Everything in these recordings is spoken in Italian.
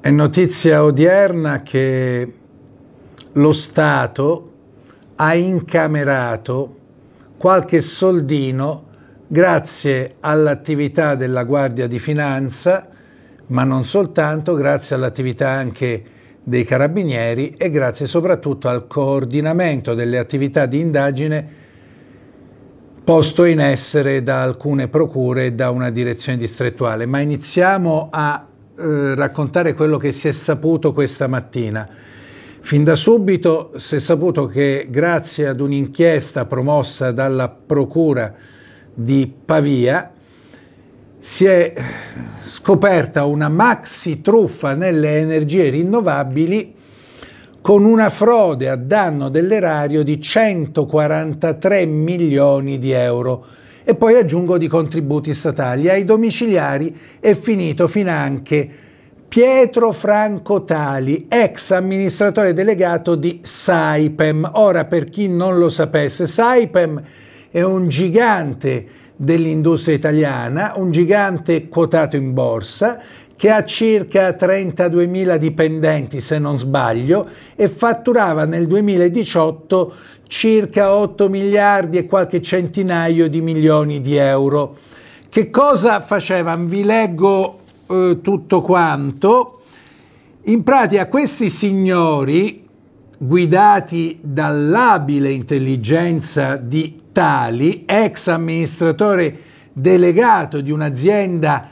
È notizia odierna che lo Stato ha incamerato qualche soldino grazie all'attività della Guardia di Finanza, ma non soltanto, grazie all'attività anche dei Carabinieri e grazie soprattutto al coordinamento delle attività di indagine posto in essere da alcune procure e da una direzione distrettuale. Ma iniziamo a eh, raccontare quello che si è saputo questa mattina. Fin da subito si è saputo che grazie ad un'inchiesta promossa dalla Procura di Pavia si è scoperta una maxi truffa nelle energie rinnovabili con una frode a danno dell'erario di 143 milioni di euro e poi aggiungo di contributi statali. Ai domiciliari è finito finanche Pietro Franco Tali, ex amministratore delegato di Saipem. Ora, per chi non lo sapesse, Saipem è un gigante dell'industria italiana, un gigante quotato in borsa che ha circa 32.000 dipendenti se non sbaglio e fatturava nel 2018 circa 8 miliardi e qualche centinaio di milioni di euro. Che cosa faceva? Vi leggo eh, tutto quanto. In pratica questi signori, guidati dall'abile intelligenza di Tali, ex amministratore delegato di un'azienda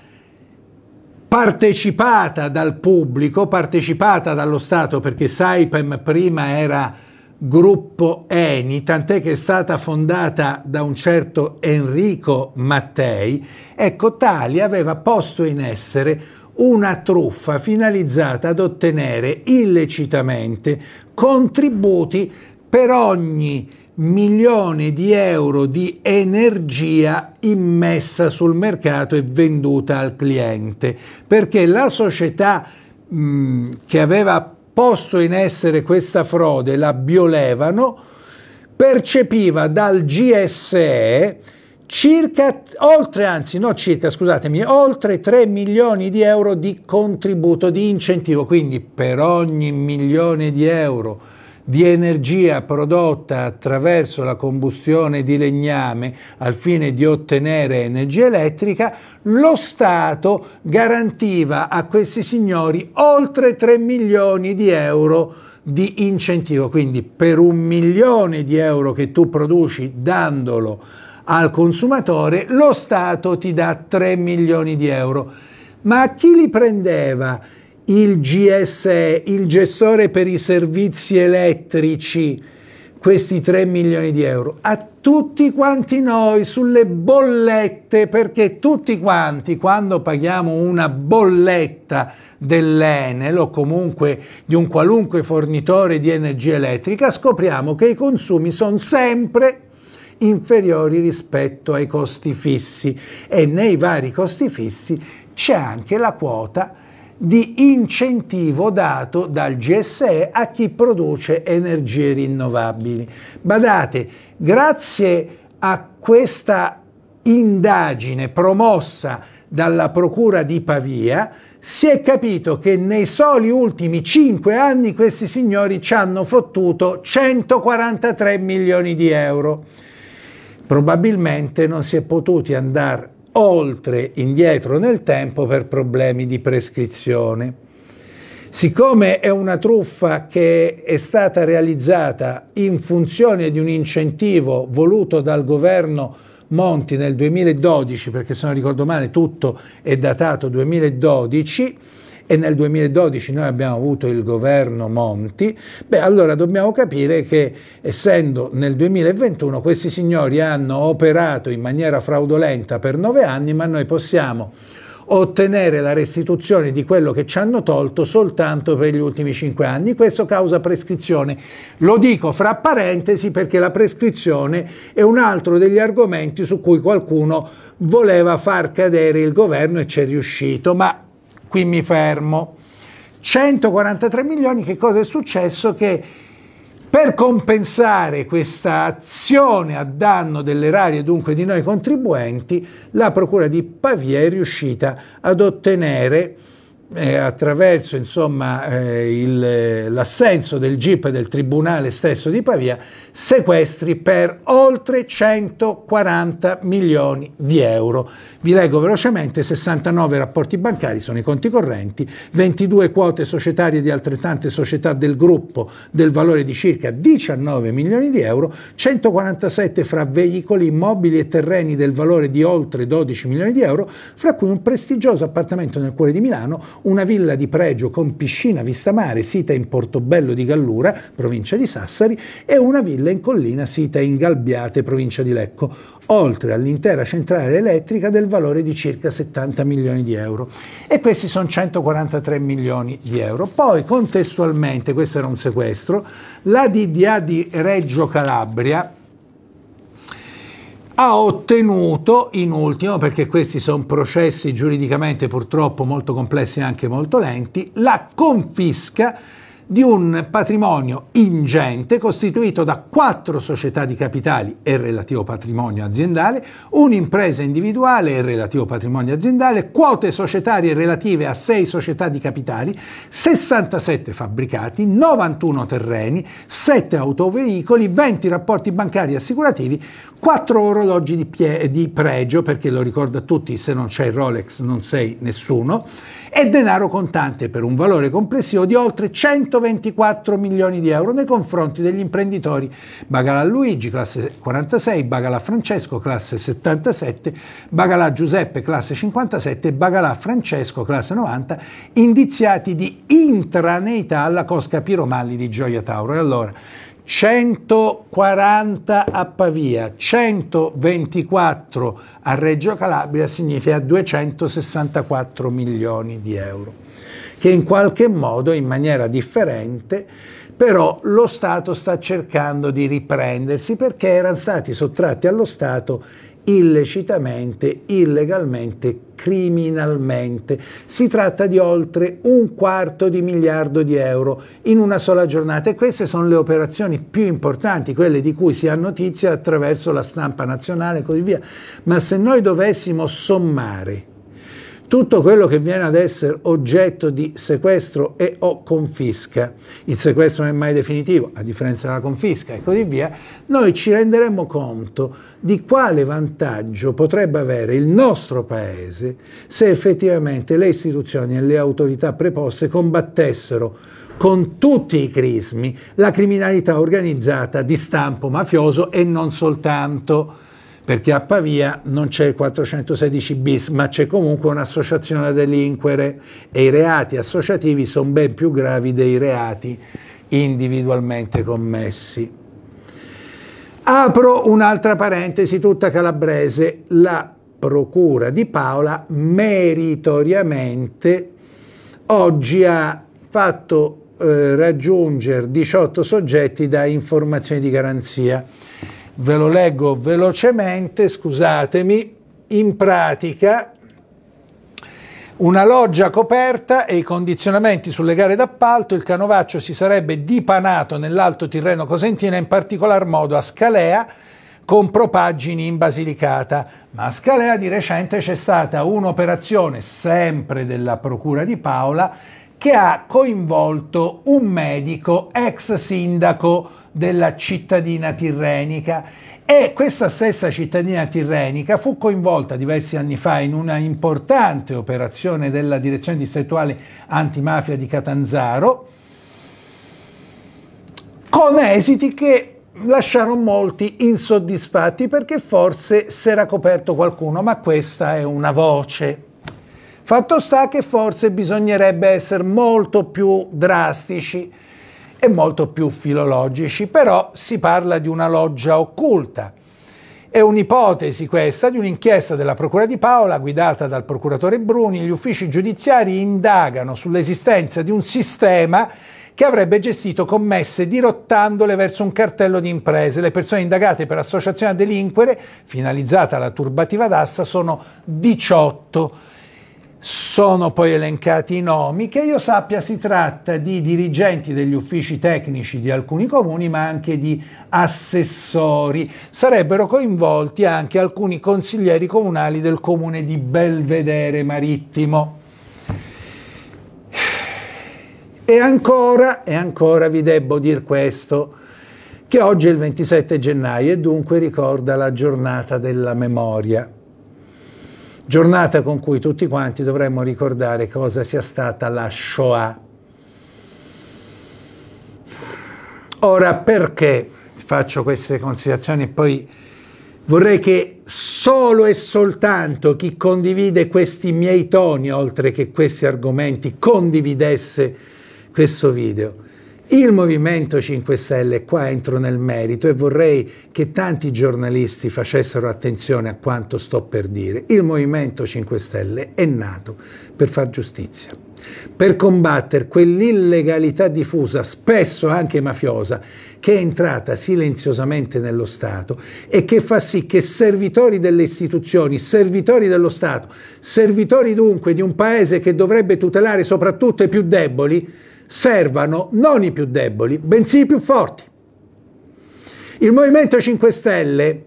partecipata dal pubblico, partecipata dallo Stato, perché Saipem prima era gruppo Eni, tant'è che è stata fondata da un certo Enrico Mattei, ecco Tali aveva posto in essere una truffa finalizzata ad ottenere illecitamente contributi per ogni milioni di euro di energia immessa sul mercato e venduta al cliente, perché la società mh, che aveva posto in essere questa frode, la Biolevano, percepiva dal GSE circa, oltre, anzi no circa, scusatemi, oltre 3 milioni di euro di contributo, di incentivo, quindi per ogni milione di euro di energia prodotta attraverso la combustione di legname al fine di ottenere energia elettrica, lo Stato garantiva a questi signori oltre 3 milioni di euro di incentivo. Quindi per un milione di euro che tu produci dandolo al consumatore, lo Stato ti dà 3 milioni di euro. Ma a chi li prendeva? il GSE, il gestore per i servizi elettrici, questi 3 milioni di euro, a tutti quanti noi sulle bollette, perché tutti quanti quando paghiamo una bolletta dell'Enel o comunque di un qualunque fornitore di energia elettrica, scopriamo che i consumi sono sempre inferiori rispetto ai costi fissi e nei vari costi fissi c'è anche la quota di incentivo dato dal GSE a chi produce energie rinnovabili. Badate, grazie a questa indagine promossa dalla Procura di Pavia, si è capito che nei soli ultimi 5 anni questi signori ci hanno fottuto 143 milioni di euro. Probabilmente non si è potuti andare oltre indietro nel tempo per problemi di prescrizione. Siccome è una truffa che è stata realizzata in funzione di un incentivo voluto dal governo Monti nel 2012, perché se non ricordo male tutto è datato 2012, e nel 2012 noi abbiamo avuto il governo Monti, beh allora dobbiamo capire che essendo nel 2021 questi signori hanno operato in maniera fraudolenta per nove anni, ma noi possiamo ottenere la restituzione di quello che ci hanno tolto soltanto per gli ultimi cinque anni. Questo causa prescrizione. Lo dico fra parentesi perché la prescrizione è un altro degli argomenti su cui qualcuno voleva far cadere il governo e ci è riuscito, ma qui mi fermo. 143 milioni, che cosa è successo? Che per compensare questa azione a danno dell'erario e dunque di noi contribuenti, la Procura di Pavia è riuscita ad ottenere eh, attraverso insomma, eh, l'assenso del GIP del Tribunale stesso di Pavia, sequestri per oltre 140 milioni di euro. Vi leggo velocemente, 69 rapporti bancari sono i conti correnti, 22 quote societarie di altrettante società del gruppo del valore di circa 19 milioni di euro, 147 fra veicoli immobili e terreni del valore di oltre 12 milioni di euro, fra cui un prestigioso appartamento nel cuore di Milano, una villa di pregio con piscina vista mare sita in Portobello di Gallura, provincia di Sassari, e una villa in collina sita in Galbiate, provincia di Lecco, oltre all'intera centrale elettrica del valore di circa 70 milioni di euro. E questi sono 143 milioni di euro. Poi contestualmente, questo era un sequestro, la DDA di Reggio Calabria, ha ottenuto in ultimo, perché questi sono processi giuridicamente purtroppo molto complessi e anche molto lenti, la confisca di un patrimonio ingente costituito da quattro società di capitali e relativo patrimonio aziendale, un'impresa individuale e relativo patrimonio aziendale, quote societarie relative a sei società di capitali, 67 fabbricati, 91 terreni, 7 autoveicoli, 20 rapporti bancari e assicurativi, 4 orologi di, pie- di pregio, perché lo ricordo a tutti, se non c'è il Rolex non sei nessuno, e denaro contante per un valore complessivo di oltre 100 124 milioni di euro nei confronti degli imprenditori Bagala Luigi, classe 46, Bagala Francesco, classe 77, Bagala Giuseppe, classe 57 e Bagala Francesco, classe 90, indiziati di intraneità alla Cosca Piromalli di Gioia Tauro. E allora, 140 a Pavia, 124 a Reggio Calabria significa 264 milioni di euro che in qualche modo, in maniera differente, però lo Stato sta cercando di riprendersi perché erano stati sottratti allo Stato illecitamente, illegalmente, criminalmente. Si tratta di oltre un quarto di miliardo di euro in una sola giornata e queste sono le operazioni più importanti, quelle di cui si ha notizia attraverso la stampa nazionale e così via. Ma se noi dovessimo sommare tutto quello che viene ad essere oggetto di sequestro e o confisca, il sequestro non è mai definitivo, a differenza della confisca e così via, noi ci renderemo conto di quale vantaggio potrebbe avere il nostro Paese se effettivamente le istituzioni e le autorità preposte combattessero con tutti i crismi la criminalità organizzata di stampo mafioso e non soltanto perché a Pavia non c'è il 416 bis, ma c'è comunque un'associazione a delinquere e i reati associativi sono ben più gravi dei reati individualmente commessi. Apro un'altra parentesi tutta calabrese, la procura di Paola meritoriamente oggi ha fatto eh, raggiungere 18 soggetti da informazioni di garanzia Ve lo leggo velocemente, scusatemi. In pratica una loggia coperta e i condizionamenti sulle gare d'appalto, il canovaccio si sarebbe dipanato nell'Alto Tirreno Cosentina, in particolar modo a Scalea, con propaggini in Basilicata. Ma a Scalea di recente c'è stata un'operazione, sempre della Procura di Paola, che ha coinvolto un medico ex sindaco della cittadina tirrenica e questa stessa cittadina tirrenica fu coinvolta diversi anni fa in una importante operazione della direzione distrettuale antimafia di Catanzaro con esiti che lasciarono molti insoddisfatti perché forse si era coperto qualcuno, ma questa è una voce. Fatto sta che forse bisognerebbe essere molto più drastici e molto più filologici, però si parla di una loggia occulta. È un'ipotesi questa di un'inchiesta della Procura di Paola guidata dal procuratore Bruni. Gli uffici giudiziari indagano sull'esistenza di un sistema che avrebbe gestito commesse dirottandole verso un cartello di imprese. Le persone indagate per associazione a delinquere, finalizzata alla turbativa d'asta, sono 18. Sono poi elencati i nomi, che io sappia si tratta di dirigenti degli uffici tecnici di alcuni comuni, ma anche di assessori. Sarebbero coinvolti anche alcuni consiglieri comunali del comune di Belvedere Marittimo. E ancora, e ancora vi debbo dire questo, che oggi è il 27 gennaio e dunque ricorda la giornata della memoria giornata con cui tutti quanti dovremmo ricordare cosa sia stata la Shoah. Ora perché faccio queste considerazioni e poi vorrei che solo e soltanto chi condivide questi miei toni, oltre che questi argomenti, condividesse questo video. Il Movimento 5 Stelle, qua entro nel merito e vorrei che tanti giornalisti facessero attenzione a quanto sto per dire. Il Movimento 5 Stelle è nato per far giustizia, per combattere quell'illegalità diffusa, spesso anche mafiosa, che è entrata silenziosamente nello Stato e che fa sì che servitori delle istituzioni, servitori dello Stato, servitori dunque di un paese che dovrebbe tutelare soprattutto i più deboli, servano non i più deboli, bensì i più forti. Il Movimento 5 Stelle,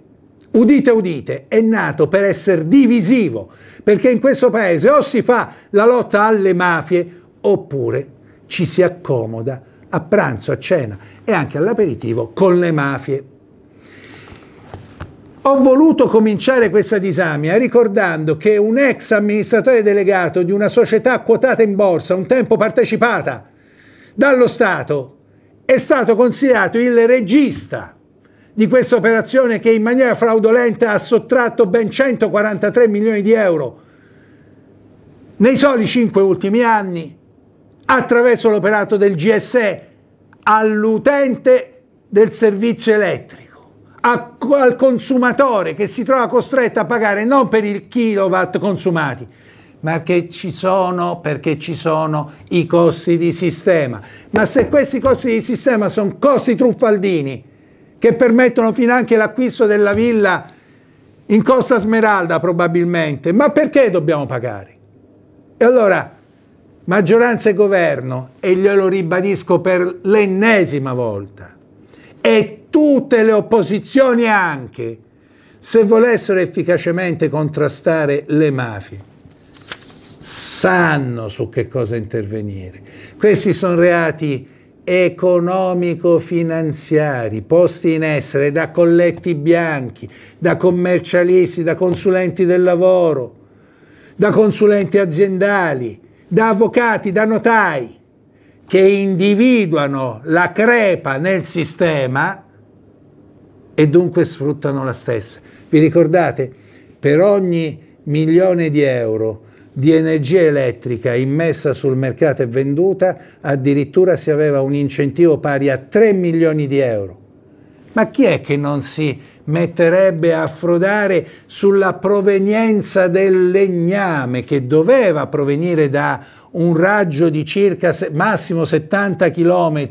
udite udite, è nato per essere divisivo, perché in questo paese o si fa la lotta alle mafie oppure ci si accomoda a pranzo, a cena e anche all'aperitivo con le mafie. Ho voluto cominciare questa disamina ricordando che un ex amministratore delegato di una società quotata in borsa, un tempo partecipata, dallo Stato è stato considerato il regista di questa operazione che in maniera fraudolenta ha sottratto ben 143 milioni di euro nei soli cinque ultimi anni attraverso l'operato del GSE all'utente del servizio elettrico, al consumatore che si trova costretto a pagare non per il kilowatt consumati, ma che ci sono perché ci sono i costi di sistema. Ma se questi costi di sistema sono costi truffaldini, che permettono finanche l'acquisto della villa in Costa Smeralda probabilmente, ma perché dobbiamo pagare? E allora maggioranza e governo, e glielo ribadisco per l'ennesima volta, e tutte le opposizioni anche, se volessero efficacemente contrastare le mafie, sanno su che cosa intervenire. Questi sono reati economico-finanziari posti in essere da colletti bianchi, da commercialisti, da consulenti del lavoro, da consulenti aziendali, da avvocati, da notai che individuano la crepa nel sistema e dunque sfruttano la stessa. Vi ricordate? Per ogni milione di euro di energia elettrica immessa sul mercato e venduta addirittura si aveva un incentivo pari a 3 milioni di euro. Ma chi è che non si metterebbe a frodare sulla provenienza del legname che doveva provenire da un raggio di circa massimo 70 km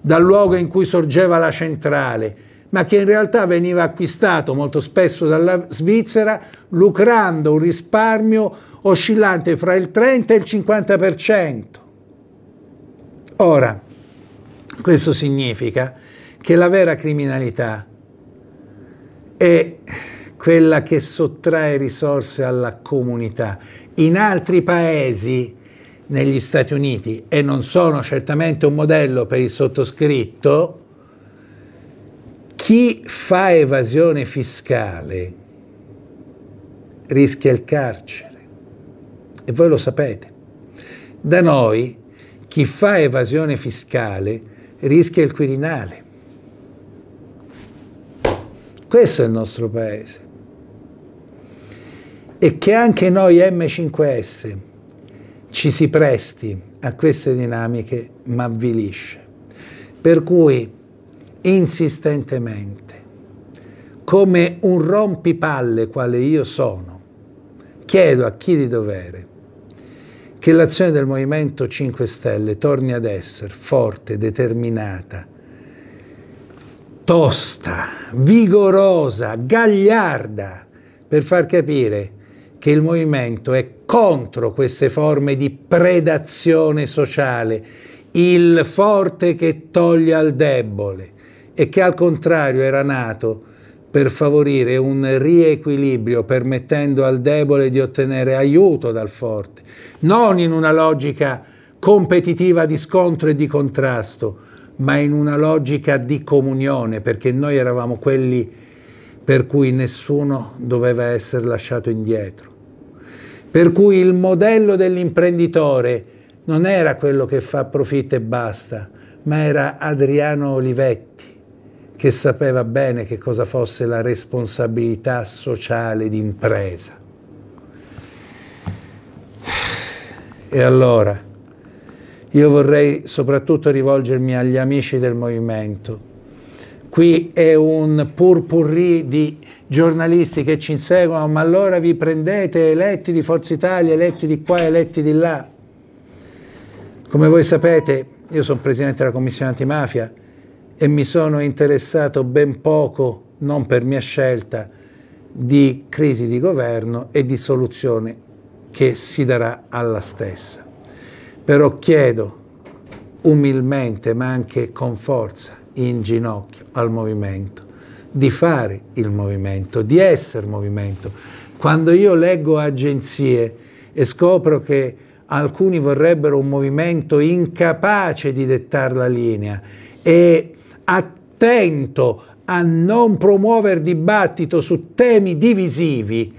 dal luogo in cui sorgeva la centrale, ma che in realtà veniva acquistato molto spesso dalla Svizzera lucrando un risparmio oscillante fra il 30 e il 50%. Ora, questo significa che la vera criminalità è quella che sottrae risorse alla comunità. In altri paesi, negli Stati Uniti, e non sono certamente un modello per il sottoscritto, chi fa evasione fiscale rischia il carcere e voi lo sapete. Da noi chi fa evasione fiscale rischia il Quirinale. Questo è il nostro paese. E che anche noi M5S ci si presti a queste dinamiche avvilisce. Per cui insistentemente, come un rompipalle quale io sono, chiedo a chi di dovere che l'azione del Movimento 5 Stelle torni ad essere forte, determinata, tosta, vigorosa, gagliarda, per far capire che il movimento è contro queste forme di predazione sociale, il forte che toglie al debole e che al contrario era nato per favorire un riequilibrio permettendo al debole di ottenere aiuto dal forte, non in una logica competitiva di scontro e di contrasto, ma in una logica di comunione, perché noi eravamo quelli per cui nessuno doveva essere lasciato indietro. Per cui il modello dell'imprenditore non era quello che fa profitto e basta, ma era Adriano Olivetti che sapeva bene che cosa fosse la responsabilità sociale d'impresa. E allora, io vorrei soprattutto rivolgermi agli amici del movimento. Qui è un purpurri di giornalisti che ci inseguono, ma allora vi prendete eletti di Forza Italia, eletti di qua, eletti di là. Come voi sapete, io sono presidente della commissione antimafia, e mi sono interessato ben poco, non per mia scelta, di crisi di governo e di soluzione che si darà alla stessa. Però chiedo umilmente ma anche con forza in ginocchio al movimento, di fare il movimento, di essere movimento. Quando io leggo agenzie e scopro che alcuni vorrebbero un movimento incapace di dettare la linea e attento a non promuovere dibattito su temi divisivi,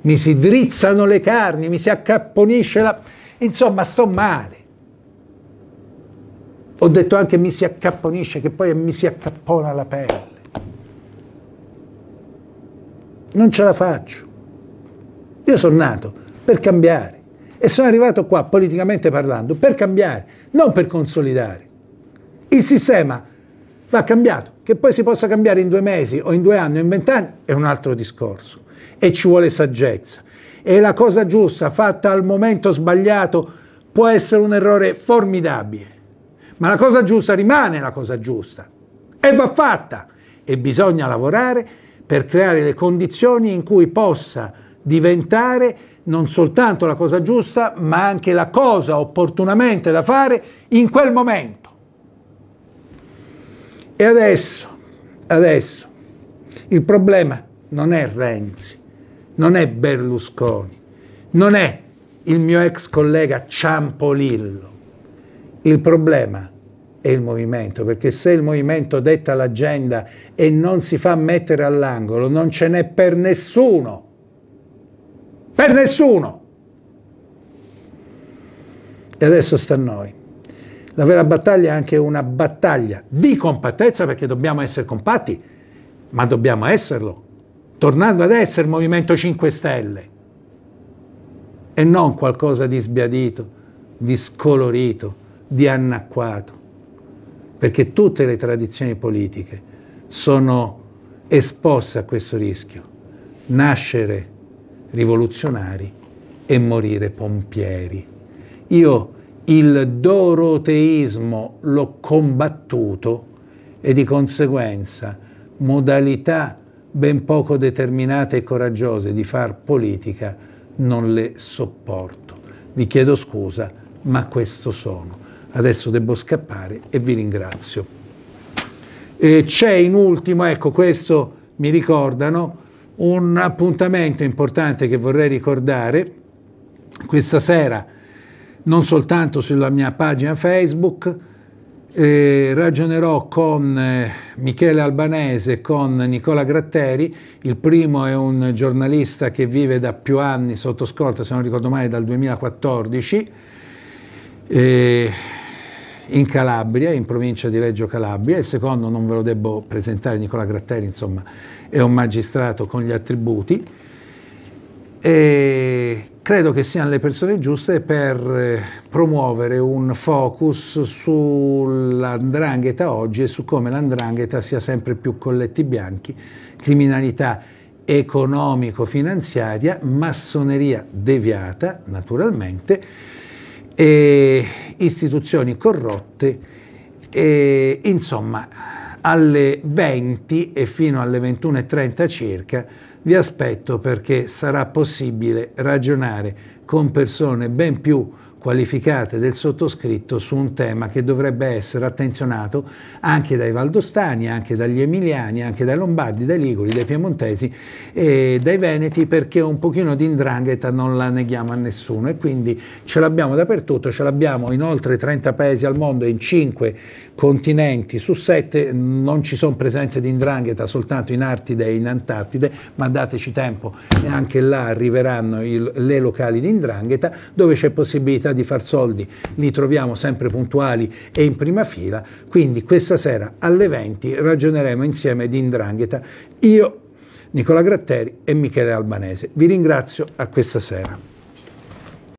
mi si drizzano le carni, mi si accapponisce la... Insomma, sto male. Ho detto anche mi si accapponisce, che poi mi si accappona la pelle. Non ce la faccio. Io sono nato per cambiare e sono arrivato qua, politicamente parlando, per cambiare, non per consolidare. Il sistema va cambiato. Che poi si possa cambiare in due mesi o in due anni o in vent'anni è un altro discorso e ci vuole saggezza. E la cosa giusta fatta al momento sbagliato può essere un errore formidabile, ma la cosa giusta rimane la cosa giusta e va fatta e bisogna lavorare per creare le condizioni in cui possa diventare non soltanto la cosa giusta, ma anche la cosa opportunamente da fare in quel momento. E adesso, adesso, il problema non è Renzi, non è Berlusconi, non è il mio ex collega Ciampolillo. Il problema è il movimento, perché se il movimento detta l'agenda e non si fa mettere all'angolo, non ce n'è per nessuno. Per nessuno. E adesso sta a noi. La vera battaglia è anche una battaglia di compattezza perché dobbiamo essere compatti, ma dobbiamo esserlo, tornando ad essere Movimento 5 Stelle e non qualcosa di sbiadito, di scolorito, di anacquato, perché tutte le tradizioni politiche sono esposte a questo rischio, nascere rivoluzionari e morire pompieri. Io il doroteismo l'ho combattuto e di conseguenza modalità ben poco determinate e coraggiose di far politica non le sopporto. Vi chiedo scusa, ma questo sono. Adesso devo scappare e vi ringrazio. c'è in ultimo, ecco questo mi ricordano, un appuntamento importante che vorrei ricordare. Questa sera non soltanto sulla mia pagina Facebook, eh, ragionerò con eh, Michele Albanese e con Nicola Gratteri, il primo è un giornalista che vive da più anni sotto scorta, se non ricordo male dal 2014, eh, in Calabria, in provincia di Reggio Calabria, il secondo non ve lo devo presentare, Nicola Gratteri insomma è un magistrato con gli attributi. E credo che siano le persone giuste per eh, promuovere un focus sull'andrangheta oggi e su come l'andrangheta sia sempre più colletti bianchi, criminalità economico-finanziaria, massoneria deviata naturalmente, e istituzioni corrotte, e, insomma alle 20 e fino alle 21.30 circa vi aspetto perché sarà possibile ragionare con persone ben più qualificate del sottoscritto su un tema che dovrebbe essere attenzionato anche dai valdostani, anche dagli emiliani, anche dai lombardi, dai liguri, dai piemontesi e dai veneti perché un pochino di indrangheta non la neghiamo a nessuno e quindi ce l'abbiamo dappertutto, ce l'abbiamo in oltre 30 paesi al mondo, in 5 continenti, su 7 non ci sono presenze di indrangheta soltanto in Artide e in Antartide, ma dateci tempo, anche là arriveranno il, le locali di indrangheta dove c'è possibilità di far soldi li troviamo sempre puntuali e in prima fila, quindi questa sera alle 20 ragioneremo insieme di Indrangheta, io, Nicola Gratteri e Michele Albanese. Vi ringrazio a questa sera.